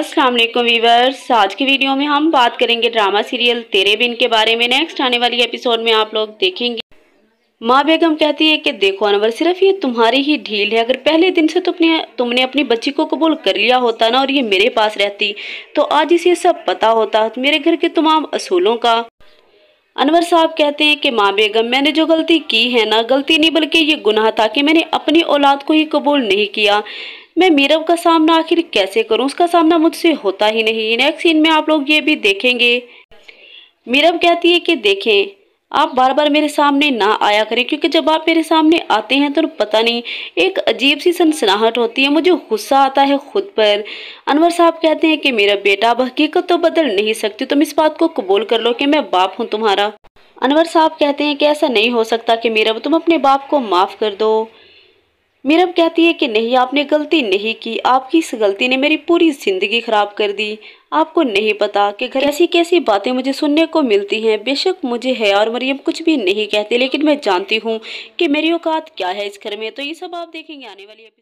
अस्सलाम वालेकुम वीवर्स आज की वीडियो में हम बात करेंगे ड्रामा सीरियल तेरे बिन के बारे में नेक्स्ट आने वाली एपिसोड में आप लोग देखेंगे माँ बेगम कहती है कि देखो अनवर सिर्फ ये तुम्हारी ही ढील है अगर पहले दिन से तुमने तुमने अपनी बच्ची को कबूल कर लिया होता ना और ये मेरे पास रहती तो आज इसे सब पता होता मेरे घर के तमाम असूलों का अनवर साहब कहते हैं कि माँ बेगम मैंने जो गलती की है ना गलती नहीं बल्कि ये गुनाह था कि मैंने अपनी औलाद को ही कबूल नहीं किया मैं मीरव का सामना आखिर कैसे करूं उसका सामना मुझसे होता ही नहीं नेक्स्ट सीन में आप लोग ये भी देखेंगे मीरव कहती है कि देखें आप बार बार मेरे सामने ना आया करें क्योंकि जब आप मेरे सामने आते हैं तो पता नहीं एक अजीब सी सनसनाहट होती है मुझे गुस्सा आता है खुद पर अनवर साहब कहते हैं कि मेरा बेटा अब हकीकत तो बदल नहीं सकती तुम इस बात को कबूल कर लो कि मैं बाप हूँ तुम्हारा अनवर साहब कहते हैं कि ऐसा नहीं हो सकता कि मेरा तुम अपने बाप को माफ़ कर दो मीरम कहती है कि नहीं आपने गलती नहीं की आपकी इस गलती ने मेरी पूरी ज़िंदगी ख़राब कर दी आपको नहीं पता कि घर ऐसी कैसी बातें मुझे सुनने को मिलती हैं बेशक मुझे है और मरियम कुछ भी नहीं कहती लेकिन मैं जानती हूँ कि मेरी औकात क्या है इस घर में तो ये सब आप देखेंगे आने वाली